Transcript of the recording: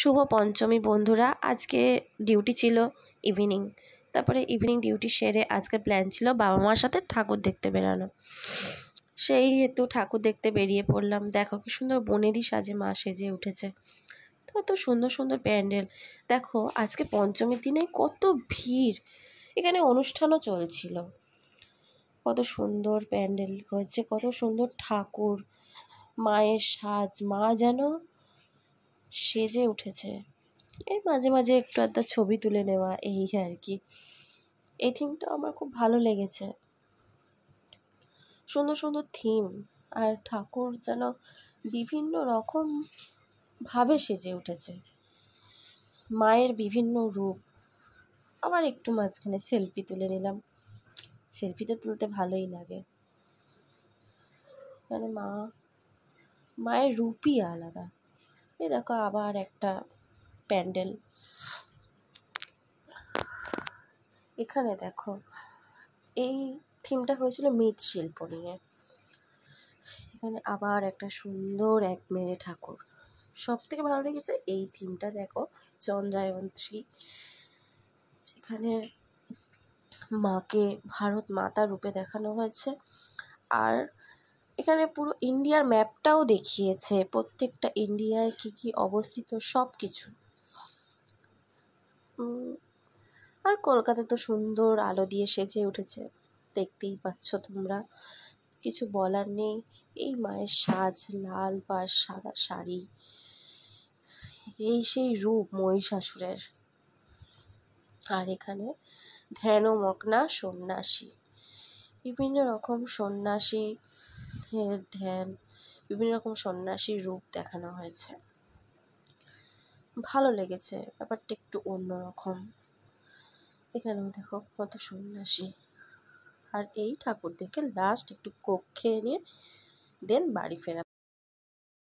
শুভ পঞ্চমী বন্ধুরা আজকে ডিউটি ছিল ইভিনিং তারপরে ইভিনিং ডিউটি সেরে আজকে প্ল্যান ছিল বাবা মার সাথে ঠাকুর দেখতে বেরানো সেই হেতু ঠাকুর দেখতে বেরিয়ে পড়লাম দেখো কি সুন্দর বনেদি সাজে মা সেজে উঠেছে কত সুন্দর সুন্দর প্যান্ডেল দেখো আজকে পঞ্চমীর দিনে কত ভিড় এখানে অনুষ্ঠানও চলছিল কত সুন্দর প্যান্ডেল হয়েছে কত সুন্দর ঠাকুর মায়ের সাজ মা যেন সেজে উঠেছে এই মাঝে মাঝে একটু একটা ছবি তুলে নেওয়া এই আর কি এই থিমটা আমার খুব ভালো লেগেছে সুন্দর সুন্দর থিম আর ঠাকুর যেন বিভিন্ন রকম ভাবে সেজে উঠেছে মায়ের বিভিন্ন রূপ আবার একটু মাঝখানে সেলফি তুলে নিলাম সেলফিতে তুলতে ভালোই লাগে মানে মা মায়ের রূপই আলাদা এ দেখো আবার একটা প্যান্ডেল এখানে দেখো এই থিমটা হয়েছিল মৃৎশিল্প নিয়ে এখানে আবার একটা সুন্দর এক মেরে ঠাকুর সব থেকে ভালো লেগেছে এই থিমটা দেখো চন্দ্রায়ন থ্রি যেখানে মাকে ভারত মাতা রূপে দেখানো হয়েছে আর এখানে পুরো ইন্ডিয়ার ম্যাপটাও দেখিয়েছে প্রত্যেকটা ইন্ডিয়ায় কি কি অবস্থিত সব কিছু আর কলকাতা তো সুন্দর আলো দিয়ে সেজে উঠেছে দেখতেই পাচ্ছ তোমরা কিছু বলার নেই এই মায়ের সাজ লাল বা সাদা শাড়ি এই সেই রূপ মহিষাসুরের আর এখানে ধ্যানমগ্না সন্ন্যাসী বিভিন্ন রকম সন্ন্যাসী ধ্যান বিভিন্ন রকম সন্ন্যাসীর রূপ দেখানো হয়েছে ভালো লেগেছে ব্যাপারটা একটু অন্যরকম এখানেও দেখো কত সন্ন্যাসী আর এই ঠাকুর দেখে লাস্ট একটু কোক খেয়ে নিয়ে দেন বাড়ি ফেরা